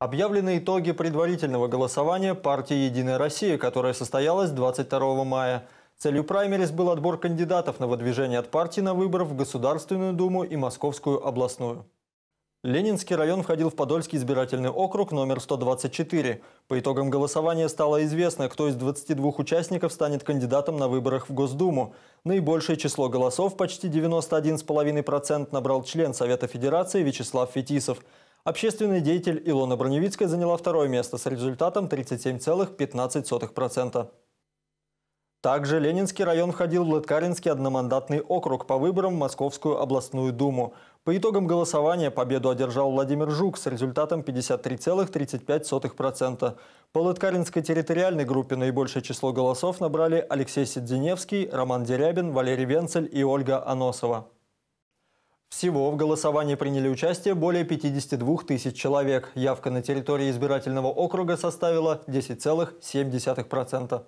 Объявлены итоги предварительного голосования партии «Единая Россия», которая состоялась 22 мая. Целью праймерис был отбор кандидатов на выдвижение от партии на выборы в Государственную Думу и Московскую областную. Ленинский район входил в Подольский избирательный округ номер 124. По итогам голосования стало известно, кто из 22 участников станет кандидатом на выборах в Госдуму. Наибольшее число голосов, почти 91,5%, набрал член Совета Федерации Вячеслав Фетисов – Общественный деятель Илона Броневицкая заняла второе место с результатом 37,15%. Также Ленинский район входил в Лыткаринский одномандатный округ по выборам в Московскую областную думу. По итогам голосования победу одержал Владимир Жук с результатом 53,35%. По Лыткаринской территориальной группе наибольшее число голосов набрали Алексей Сидзиневский, Роман Дерябин, Валерий Венцель и Ольга Аносова. Всего в голосовании приняли участие более 52 тысяч человек. Явка на территории избирательного округа составила 10,7%.